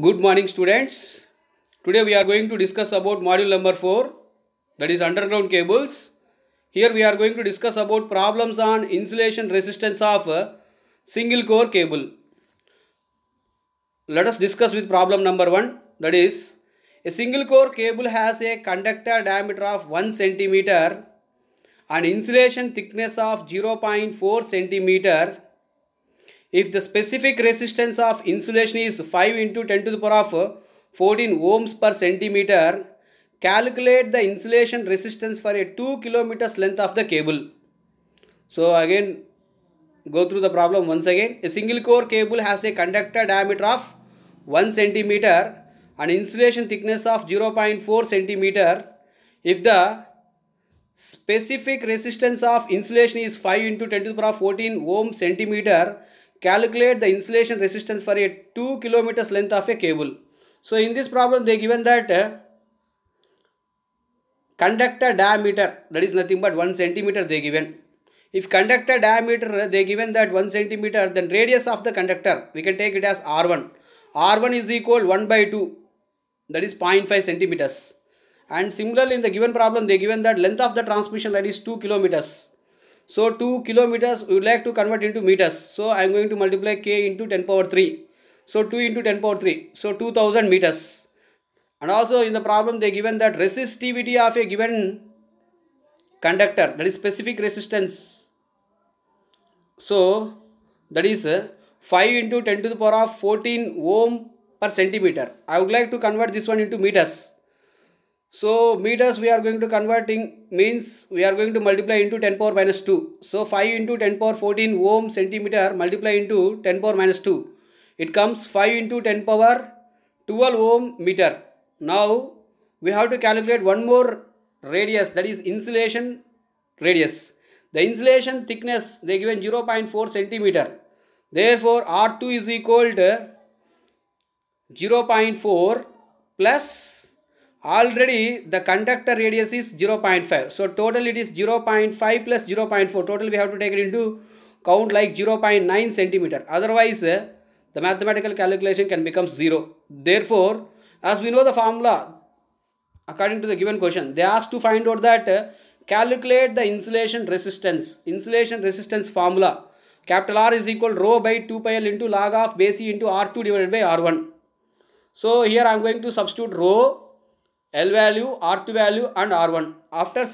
Good morning students. Today we are going to discuss about module number 4 that is underground cables. Here we are going to discuss about problems on insulation resistance of single core cable. Let us discuss with problem number 1 that is a single core cable has a conductor diameter of 1 centimeter and insulation thickness of 0.4 centimeter if the specific resistance of insulation is 5 into 10 to the power of 14 ohms per centimeter, calculate the insulation resistance for a 2 kilometers length of the cable. So again, go through the problem once again. A single core cable has a conductor diameter of 1 centimeter and insulation thickness of 0.4 centimeter. If the specific resistance of insulation is 5 into 10 to the power 14 ohm centimeter calculate the insulation resistance for a 2 kilometers length of a cable. So in this problem they given that uh, conductor diameter that is nothing but 1 centimeter they given. If conductor diameter uh, they given that 1 centimeter then radius of the conductor we can take it as R1. R1 is equal 1 by 2 that is 0.5 centimeters. And similarly in the given problem they given that length of the transmission line is 2 kilometers so 2 kilometers we would like to convert into meters. So I am going to multiply k into 10 power 3. So 2 into 10 power 3. So 2000 meters. And also in the problem they given that resistivity of a given conductor that is specific resistance. So that is uh, 5 into 10 to the power of 14 ohm per centimeter. I would like to convert this one into meters. So meters we are going to converting means we are going to multiply into 10 power minus 2. So 5 into 10 power 14 ohm centimeter multiply into 10 power minus 2. It comes 5 into 10 power 12 ohm meter. Now we have to calculate one more radius that is insulation radius. The insulation thickness they given 0 0.4 centimeter. Therefore R2 is equal to 0 0.4 plus already the conductor radius is 0 0.5 so total it is 0 0.5 plus 0 0.4 total we have to take it into count like 0 0.9 centimeter otherwise uh, the mathematical calculation can become zero therefore as we know the formula according to the given question they asked to find out that uh, calculate the insulation resistance insulation resistance formula capital r is equal rho by 2 pi l into log of base e into r2 divided by r1 so here i am going to substitute rho L value, R2 value and R1. After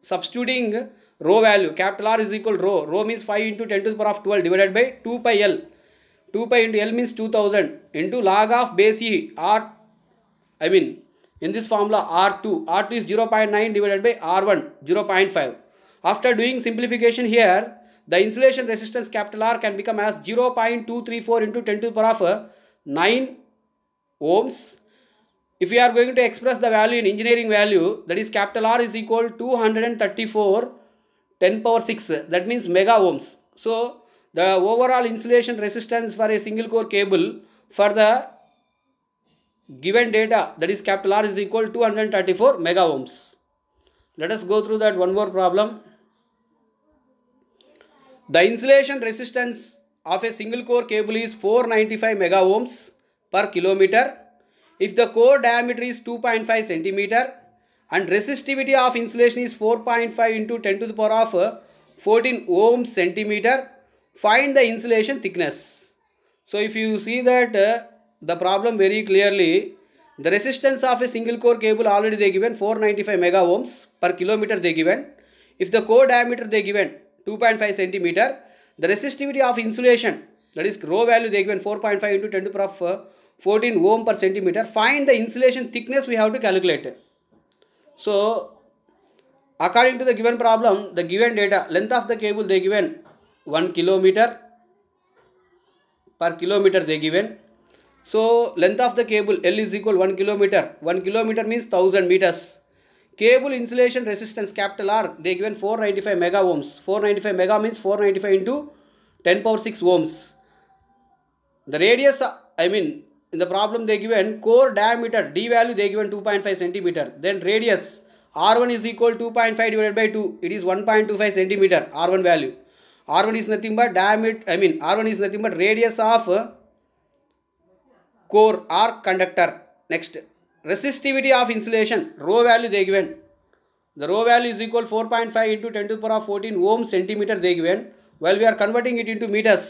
substituting rho value, capital R is equal rho. Rho means 5 into 10 to the power of 12 divided by 2 pi L. 2 pi into L means 2000 into log of base E R, I mean in this formula R2, R2 is 0 0.9 divided by R1, 0 0.5. After doing simplification here, the insulation resistance capital R can become as 0 0.234 into 10 to the power of uh, 9 ohms if we are going to express the value in engineering value, that is capital R is equal to 234 10 power 6. That means mega ohms. So, the overall insulation resistance for a single core cable for the given data that is capital R is equal to 234 mega ohms. Let us go through that one more problem. The insulation resistance of a single core cable is 495 mega ohms per kilometer if the core diameter is 2.5 centimeter and resistivity of insulation is 4.5 into 10 to the power of uh, 14 ohm centimeter, find the insulation thickness. So if you see that uh, the problem very clearly, the resistance of a single core cable already they given 495 mega ohms per kilometer they given. If the core diameter they given 2.5 centimeter, the resistivity of insulation that is rho value they given 4.5 into 10 to the power of uh, 14 ohm per centimeter find the insulation thickness we have to calculate so according to the given problem the given data length of the cable they given 1 kilometer per kilometer they given so length of the cable l is equal 1 kilometer 1 kilometer means 1000 meters cable insulation resistance capital r they given 495 mega ohms 495 mega means 495 into 10 power 6 ohms the radius i mean in the problem they given core diameter d value they given 2.5 centimeter then radius r1 is equal to 2.5 divided by 2 it is 1.25 centimeter r1 value r1 is nothing but diameter i mean r1 is nothing but radius of uh, core or conductor next resistivity of insulation rho value they given the rho value is equal 4.5 into 10 to the power of 14 ohm centimeter they given while we are converting it into meters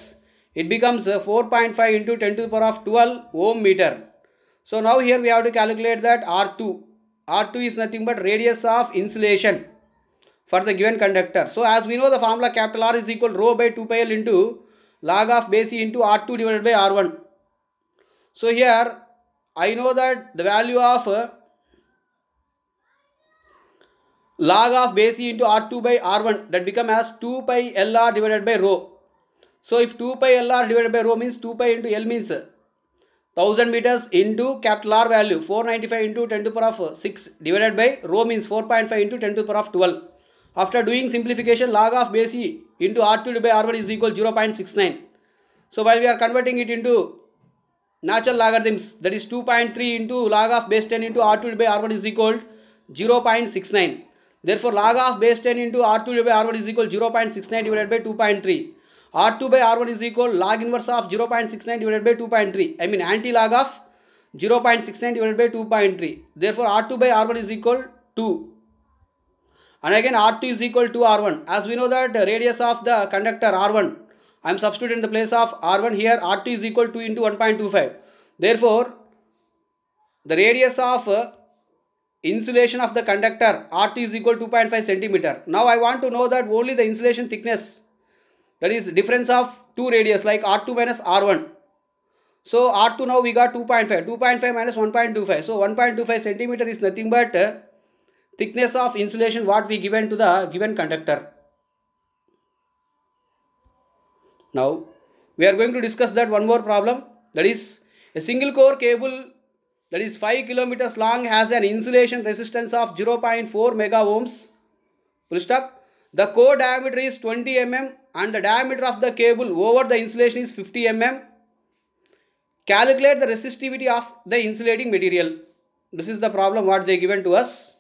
it becomes uh, 4.5 into 10 to the power of 12 ohm meter. So now here we have to calculate that R2. R2 is nothing but radius of insulation for the given conductor. So as we know the formula capital R is equal rho by 2 pi L into log of base E into R2 divided by R1. So here I know that the value of uh, log of base E into R2 by R1 that become as 2 pi LR divided by rho so if 2 pi LR divided by rho means 2 pi into L means 1000 meters into capital R value 495 into 10 to the power of 6 divided by rho means 4.5 into 10 to the power of 12. After doing simplification log of base E into R2 by R1 is equal 0.69. So while we are converting it into natural logarithms that is 2.3 into log of base 10 into R2 by R1 is equal 0.69. Therefore log of base 10 into R2 by R1 is equal 0.69 divided by 2.3. R2 by R1 is equal log inverse of 0 0.69 divided by 2.3. I mean anti-log of 0 0.69 divided by 2.3. Therefore, R2 by R1 is equal 2. And again R2 is equal to R1. As we know that the radius of the conductor R1, I am substituting the place of R1 here. R2 is equal to into 1.25. Therefore, the radius of uh, insulation of the conductor R2 is equal to 2.5 centimeter. Now I want to know that only the insulation thickness that is difference of two radius like r2 minus r1 so r2 now we got 2.5 2.5 minus 1.25 so 1.25 centimeter is nothing but uh, thickness of insulation what we given to the given conductor now we are going to discuss that one more problem that is a single core cable that is 5 kilometers long has an insulation resistance of 0.4 mega ohms full stop the core diameter is 20 mm and the diameter of the cable over the insulation is 50 mm. Calculate the resistivity of the insulating material. This is the problem what they given to us.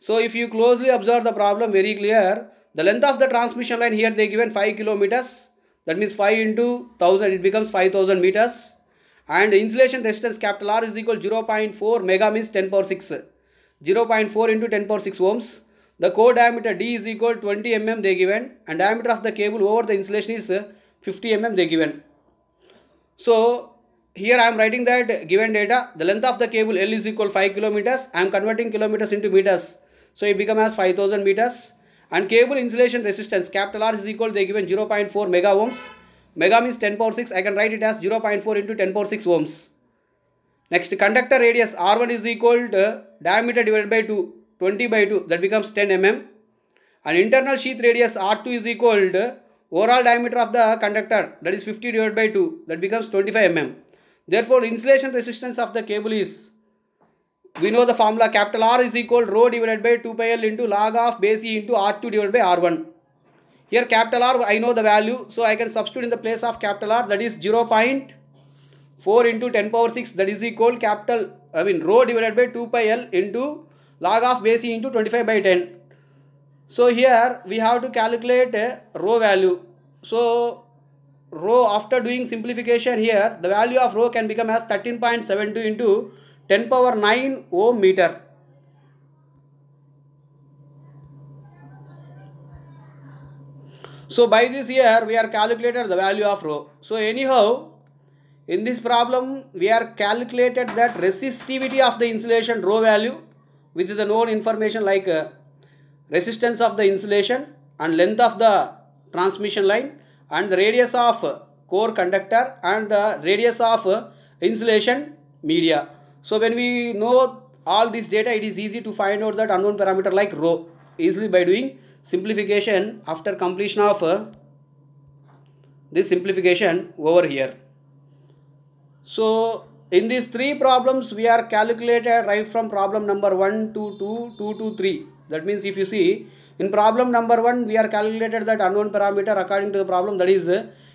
So if you closely observe the problem very clear, the length of the transmission line here they given 5 kilometers. That means 5 into 1000 it becomes 5000 meters. And insulation resistance capital R is equal 0.4 mega means 10 power 6. 0.4 into 10 power 6 ohms the core diameter D is equal to 20 mm they given and diameter of the cable over the insulation is uh, 50 mm they given. So here I am writing that given data the length of the cable L is equal 5 kilometers. I am converting kilometers into meters. So it becomes as 5000 meters and cable insulation resistance capital R is equal they given 0 0.4 mega ohms. Mega means 10 power 6 I can write it as 0 0.4 into 10 power 6 ohms. Next conductor radius R1 is equal to diameter divided by 2 20 by 2 that becomes 10 mm and internal sheath radius R2 is equal to overall diameter of the conductor that is 50 divided by 2 that becomes 25 mm. Therefore insulation resistance of the cable is we know the formula capital R is equal rho divided by 2 pi L into log of base E into R2 divided by R1. Here capital R I know the value so I can substitute in the place of capital R that is 0 0.4 into 10 power 6 that is equal capital I mean rho divided by 2 pi L into log of base into 25 by 10. So here we have to calculate a row value. So row after doing simplification here the value of row can become as 13.72 into 10 power 9 ohm meter. So by this here we are calculated the value of row. So anyhow in this problem we are calculated that resistivity of the insulation row value with the known information like uh, resistance of the insulation and length of the transmission line and the radius of uh, core conductor and the radius of uh, insulation media. So when we know all this data, it is easy to find out that unknown parameter like rho easily by doing simplification after completion of this simplification over here. So in these three problems, we are calculated right from problem number 1 to 2, 2 to 3. That means if you see, in problem number 1, we are calculated that unknown parameter according to the problem that is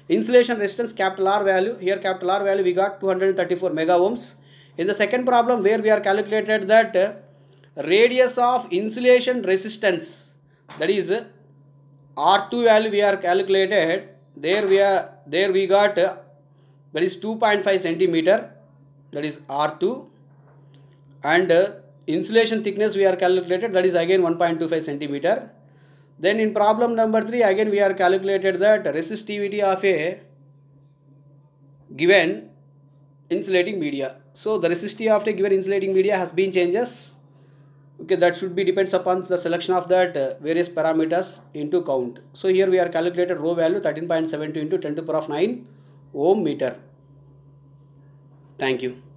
insulation resistance capital R value. Here capital R value we got 234 mega ohms. In the second problem where we are calculated that radius of insulation resistance that is R2 value we are calculated there we are there we got that is 2.5 centimeter that is R2 and uh, insulation thickness we are calculated that is again 1.25 centimeter. Then in problem number 3 again we are calculated that resistivity of a given insulating media. So the resistivity of a given insulating media has been changes. Okay, that should be depends upon the selection of that uh, various parameters into count. So here we are calculated rho value 13.72 into 10 to the power of 9 ohm meter. Thank you.